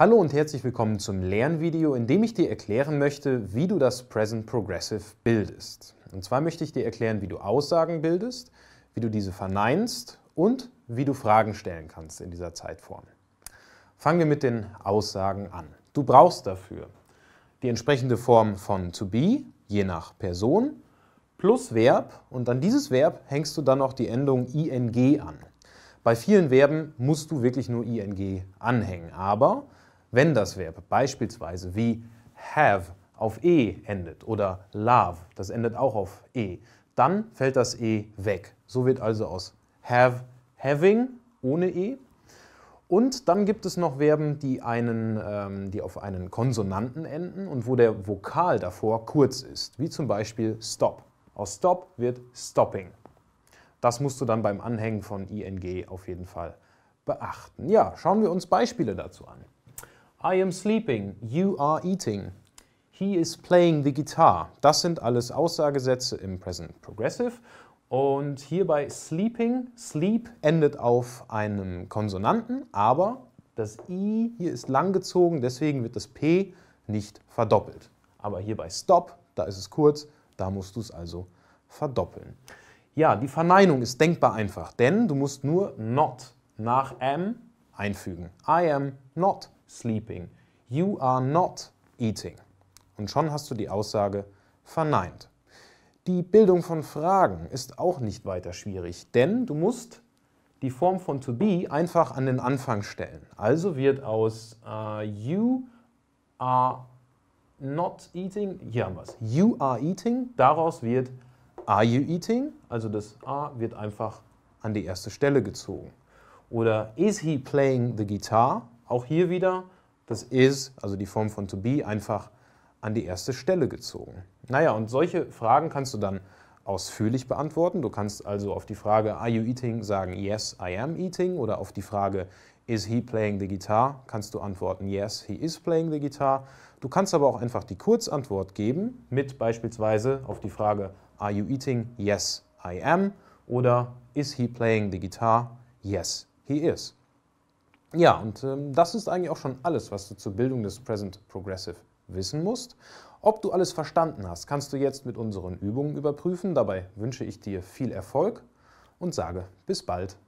Hallo und herzlich willkommen zum Lernvideo, in dem ich dir erklären möchte, wie du das Present Progressive bildest. Und zwar möchte ich dir erklären, wie du Aussagen bildest, wie du diese verneinst und wie du Fragen stellen kannst in dieser Zeitform. Fangen wir mit den Aussagen an. Du brauchst dafür die entsprechende Form von to be, je nach Person, plus Verb und an dieses Verb hängst du dann auch die Endung ing an. Bei vielen Verben musst du wirklich nur ing anhängen, aber wenn das Verb beispielsweise wie have auf e endet oder love, das endet auch auf e, dann fällt das e weg. So wird also aus have having ohne e und dann gibt es noch Verben, die, einen, ähm, die auf einen Konsonanten enden und wo der Vokal davor kurz ist, wie zum Beispiel stop. Aus stop wird stopping. Das musst du dann beim Anhängen von ing auf jeden Fall beachten. Ja, schauen wir uns Beispiele dazu an. I am sleeping. You are eating. He is playing the guitar. Das sind alles Aussagesätze im Present Progressive. Und hier bei sleeping, sleep endet auf einem Konsonanten, aber das i hier ist langgezogen, deswegen wird das p nicht verdoppelt. Aber hier bei stop, da ist es kurz, da musst du es also verdoppeln. Ja, die Verneinung ist denkbar einfach, denn du musst nur not nach am einfügen. I am not sleeping. You are not eating. Und schon hast du die Aussage verneint. Die Bildung von Fragen ist auch nicht weiter schwierig, denn du musst die Form von to be einfach an den Anfang stellen. Also wird aus uh, you are not eating, hier haben wir es, you are eating, daraus wird are you eating, also das a wird einfach an die erste Stelle gezogen. Oder is he playing the guitar, auch hier wieder das is, also die Form von to be, einfach an die erste Stelle gezogen. Naja, und solche Fragen kannst du dann ausführlich beantworten. Du kannst also auf die Frage Are you eating sagen Yes, I am eating oder auf die Frage Is he playing the guitar? kannst du antworten Yes, he is playing the guitar. Du kannst aber auch einfach die Kurzantwort geben mit beispielsweise auf die Frage Are you eating? Yes, I am oder Is he playing the guitar? Yes, he is. Ja, und ähm, das ist eigentlich auch schon alles, was du zur Bildung des Present Progressive wissen musst. Ob du alles verstanden hast, kannst du jetzt mit unseren Übungen überprüfen. Dabei wünsche ich dir viel Erfolg und sage bis bald.